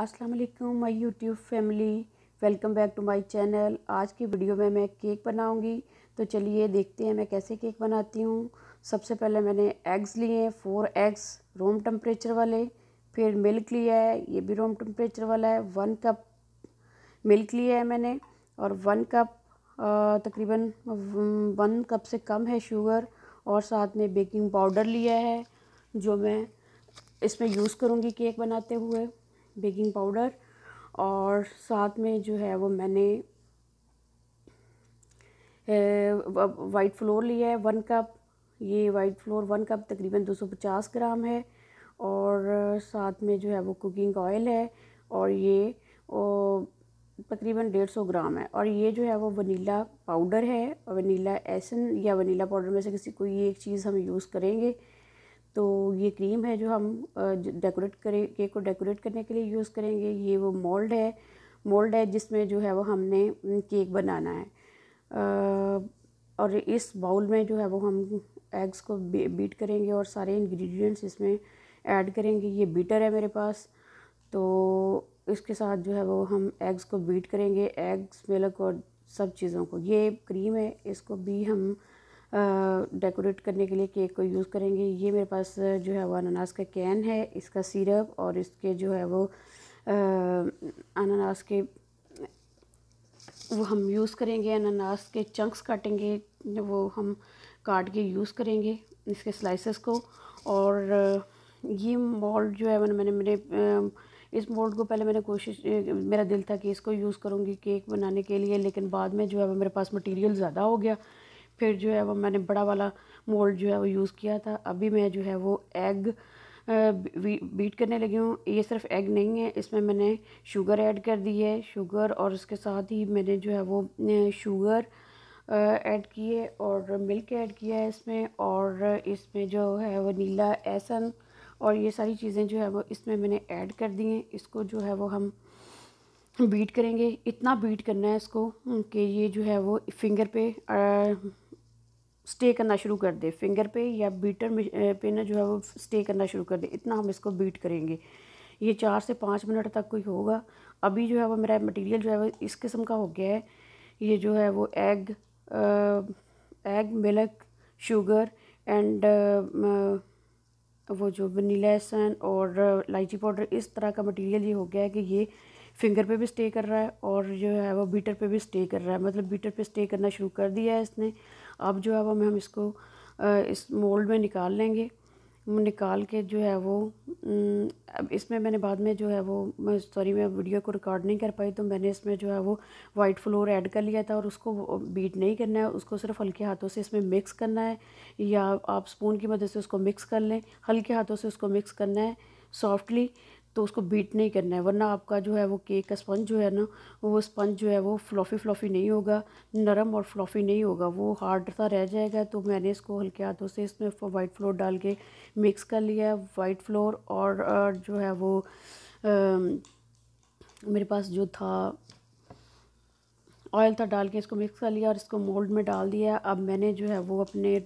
अस्सलाम वालेकुम my YouTube family welcome back to my channel आज की वीडियो में मैं केक बनाऊंगी तो चलिए देखते हैं मैं कैसे केक बनाती हूँ सबसे पहले मैंने एग्स लिए हैं फोर एग्स रूम टम्परेचर वाले फिर मिल्क लिया है ये भी रूम टम्परेचर वाला है वन कप मिल्क लिया है मैंने और वन कप तकरीबन वन कप से कम है शुगर और साथ में बेकिंग पाउडर लिया है जो मैं इसमें यूज़ करूँगी केक बनाते हुए बेकिंग पाउडर और साथ में जो है वो मैंने वाइट फ्लोर लिया है वन कप ये वाइट फ्लोर वन कप तकरीबन 250 ग्राम है और साथ में जो है वो कुकिंग ऑयल है और ये तकरीबन डेढ़ सौ ग्राम है और ये जो है वो वनीला पाउडर है वनीला एसन या वनीला पाउडर में से किसी कोई एक चीज़ हम यूज़ करेंगे तो ये क्रीम है जो हम डेकोरेट करें केक को डेकोरेट करने के लिए यूज़ करेंगे ये वो मोल्ड है मोल्ड है जिसमें जो है वो हमने केक बनाना है और इस बाउल में जो है वो हम एग्स को बीट करेंगे और सारे इंग्रेडिएंट्स इसमें ऐड करेंगे ये बीटर है मेरे पास तो इसके साथ जो है वो हम एग्स को बीट करेंगे एग्स मिल्क और सब चीज़ों को ये क्रीम है इसको भी हम डेकोरेट करने के लिए केक को यूज़ करेंगे ये मेरे पास जो है वो अनानास का कैन है इसका सिरप और इसके जो है वो अनानास के वो हम यूज़ करेंगे अनानास के चंक्स काटेंगे वो हम काट के यूज़ करेंगे इसके स्लाइसेस को और ये मोल्ड जो है मैंने मैंने मेरे इस मोल्ड को पहले मैंने कोशिश मेरा दिल था कि इसको यूज़ करूँगी केक बनाने के लिए लेकिन बाद में जो है मेरे पास मटेरियल ज़्यादा हो गया फिर जो है वो मैंने बड़ा वाला मोल्ड जो है वो यूज़ किया था अभी मैं जो है वो एग बीट करने लगी हूँ ये सिर्फ एग नहीं है इसमें मैंने शुगर ऐड कर दी है शुगर और उसके साथ ही मैंने जो है वो शुगर ऐड की है और मिल्क ऐड किया है इसमें और इसमें जो है वो नीला एसन और ये सारी चीज़ें जो है वो इसमें मैंने ऐड कर दी हैं इसको जो है वो हम बीट करेंगे इतना बीट करना है इसको कि ये जो है वो फिंगर पे आ, स्टे करना शुरू कर दे फिंगर पे या बीटर पे ना जो है वो स्टे करना शुरू कर दे इतना हम इसको बीट करेंगे ये चार से पाँच मिनट तक कोई होगा अभी जो है वो मेरा मटेरियल जो है वो इस किस्म का हो गया है ये जो है वो egg egg milk sugar and वो जो वनीला एसन और इलायची पाउडर इस तरह का मटेरियल ये हो गया है कि ये फिंगर पे भी स्टे कर रहा है और जो है वो बीटर पे भी स्टे कर रहा है मतलब बीटर पे स्टे करना शुरू कर दिया है इसने अब जो है वो हम इसको इस मोल्ड में निकाल लेंगे निकाल के जो है वो अब इसमें मैंने बाद में जो है वो मैं सॉरी मैं वीडियो को रिकॉर्ड नहीं कर पाई तो मैंने इसमें जो है वो वाइट फ्लोर ऐड कर लिया था और उसको बीट नहीं करना है उसको सिर्फ हल्के हाथों से इसमें मिक्स करना है या आप स्पून की मदद से उसको मिक्स कर लें हल्के हाथों से उसको मिक्स करना है सॉफ्टली तो उसको बीट नहीं करना है वरना आपका जो है वो केक का स्पंज जो है ना वो स्पंज जो है वो फ्लॉफ़ी फ्लॉफ़ी नहीं होगा नरम और फ्लॉफ़ी नहीं होगा वो हार्ड सा रह जाएगा तो मैंने इसको हल्के हाथों से इसमें वाइट फ्लोर डाल के मिक्स कर लिया वाइट फ्लोर और जो है वो आ, मेरे पास जो था ऑयल था डाल के इसको मिक्स कर लिया और इसको मोल्ड में डाल दिया अब मैंने जो है वो अपने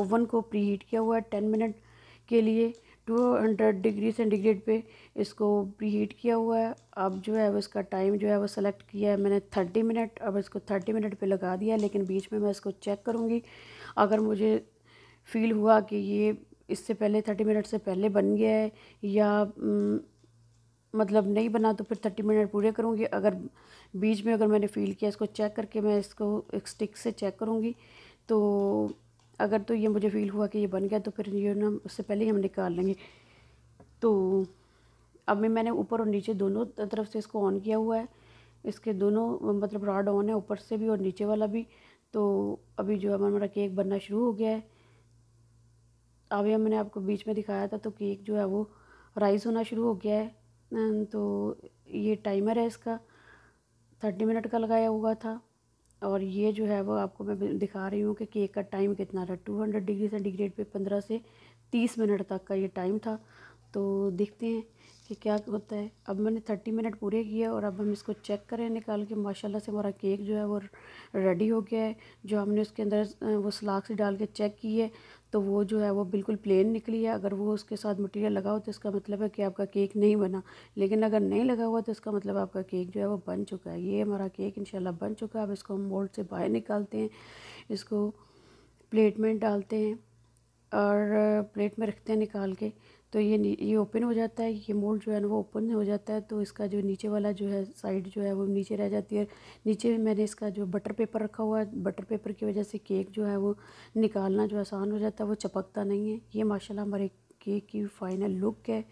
ओवन को प्री हीट किया हुआ है टेन मिनट के लिए 200 डिग्री सेंटीग्रेड पे इसको प्री हीट किया हुआ है अब जो है वो इसका टाइम जो है वो सेलेक्ट किया है मैंने 30 मिनट अब इसको 30 मिनट पे लगा दिया लेकिन बीच में मैं इसको चेक करूँगी अगर मुझे फील हुआ कि ये इससे पहले 30 मिनट से पहले बन गया है या मतलब नहीं बना तो फिर थर्टी मिनट पूरे करूँगी अगर बीच में अगर मैंने फील किया इसको चेक करके मैं इसको एक स्टिक से चेक करूँगी तो अगर तो ये मुझे फ़ील हुआ कि ये बन गया तो फिर ये ना उससे पहले ही हम निकाल लेंगे तो अब मैं मैंने ऊपर और नीचे दोनों तरफ से इसको ऑन किया हुआ है इसके दोनों मतलब रॉड ऑन है ऊपर से भी और नीचे वाला भी तो अभी जो है हमारा केक बनना शुरू हो गया है अभी मैंने आपको बीच में दिखाया था तो केक जो है वो राइस होना शुरू हो गया है तो ये टाइमर है इसका थर्टी मिनट का लगाया हुआ था और ये जो है वो आपको मैं दिखा रही हूँ कि केक का टाइम कितना था टू हंड्रेड डिग्री सेंटीग्रेड पे पंद्रह से तीस मिनट तक का ये टाइम था तो देखते हैं कि क्या होता है अब मैंने थर्टी मिनट पूरे किया और अब हम इसको चेक करें निकाल के माशाल्लाह से हमारा केक जो है वो रेडी हो गया है जो हमने उसके अंदर वो सलाख से डाल के चेक की है तो वो जो है वो बिल्कुल प्लेन निकली है अगर वो उसके साथ मटेरियल लगा हो तो इसका मतलब है कि आपका केक नहीं बना लेकिन अगर नहीं लगा हुआ तो इसका मतलब आपका केक जो है वो बन चुका है ये हमारा केक इन बन चुका है अब इसको हम मोल्ड से बाहर निकालते हैं इसको प्लेट में डालते हैं और प्लेट में रखते हैं निकाल के तो ये ये ओपन हो जाता है ये मोल्ड जो है ना वो ओपन हो जाता है तो इसका जो नीचे वाला जो है साइड जो है वो नीचे रह जाती है नीचे मैंने इसका जो बटर पेपर रखा हुआ है बटर पेपर की वजह से केक जो है वो निकालना जो आसान हो जाता है वो चपकता नहीं है ये माशाल्लाह हमारे केक की फाइनल लुक है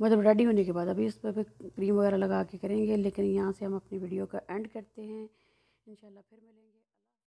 मतलब रेडी होने के बाद अभी इस पर क्रीम वगैरह लगा के करेंगे लेकिन यहाँ से हम अपनी वीडियो का एंड करते हैं इन फिर मिलेंगे